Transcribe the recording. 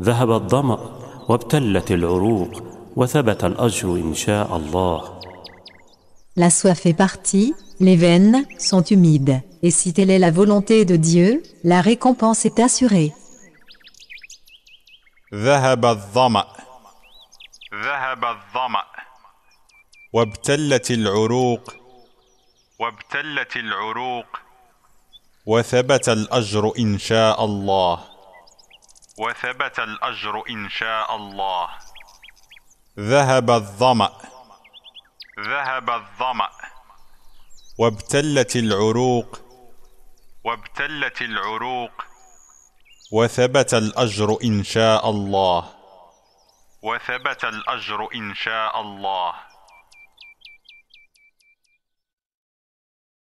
ذهب الظما وابتلت العروق وثبت الاجر ان شاء الله La soif est partie, les veines sont humides, et si telle est la volonté de Dieu, la récompense est assurée. ذهب الظمأ ذهب الظمأ وابتلت العروق وابتلت العروق وثبت الأجر إن شاء الله وثبت الأجر إن شاء الله ذهب الظمأ ذهب الظمأ وابتلت العروق وابتلت العروق وثبت الأجر إن شاء الله وثبت الأجر إن شاء الله